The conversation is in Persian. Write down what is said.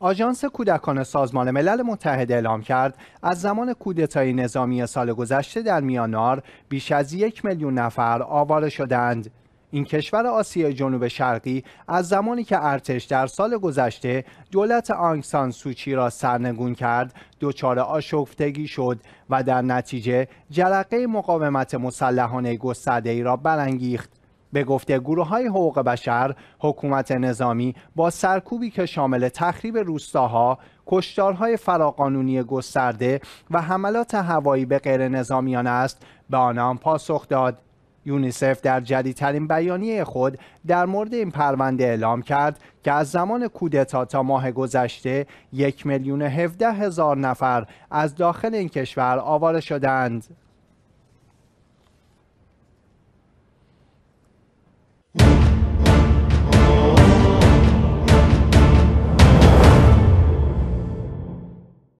آژانس کودکان سازمان ملل متحد اعلام کرد از زمان کودتای نظامی سال گذشته در میانار بیش از یک میلیون نفر آواره شدند این کشور آسیای جنوب شرقی از زمانی که ارتش در سال گذشته دولت آنگسان سوچی را سرنگون کرد دچار آشفتگی شد و در نتیجه جرقه مقاومت مسلحانه گسترده را برانگیخت به گفته گروه های حقوق بشر حکومت نظامی با سرکوبی که شامل تخریب روستاها کشتارهای فراقانونی گسترده و حملات هوایی به غیر نظامیان است به آنان پاسخ داد یونیسف در جدیدترین بیانیه خود در مورد این پرونده اعلام کرد که از زمان کودتا تا ماه گذشته یک میلیون هفته هزار نفر از داخل این کشور آواره شدند.